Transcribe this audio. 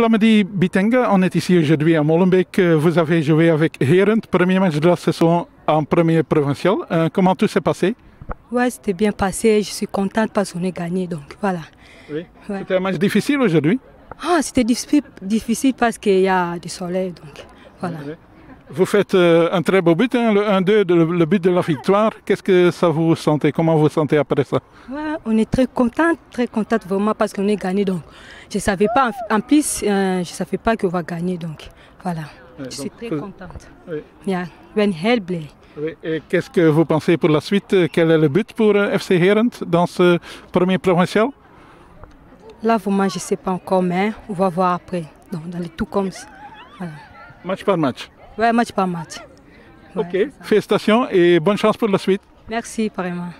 Plamedy Bitenga, on est ici aujourd'hui à Molenbeek. Euh, vous avez joué avec Herent, premier match de la saison en premier provincial. Euh, comment tout s'est passé Ouais, c'était bien passé. Je suis contente parce qu'on a gagné, donc voilà. C'était un match difficile aujourd'hui Ah, c'était difficile parce qu'il y a du soleil, donc voilà. Vous faites euh, un très beau but, hein, le 1-2, le, but de la victoire. Qu'est-ce que ça vous sentez Comment vous sentez après ça On est très content, très contente vraiment parce qu'on est gagné. Donc, je ne savais pas, en plus, euh, je savais pas qu'on va gagner. Donc, voilà. je suis très contente. Oui. qu'est-ce que vous pensez pour la suite Quel est le but pour euh, FC Herent dans ce premier provincial Là, vraiment, je ne sais pas encore, mais on va voir après. Donc, dans les tout comme Match par match Ouais, match par match. ok, félicitations et bonne chance pour la suite. Merci, pareillement.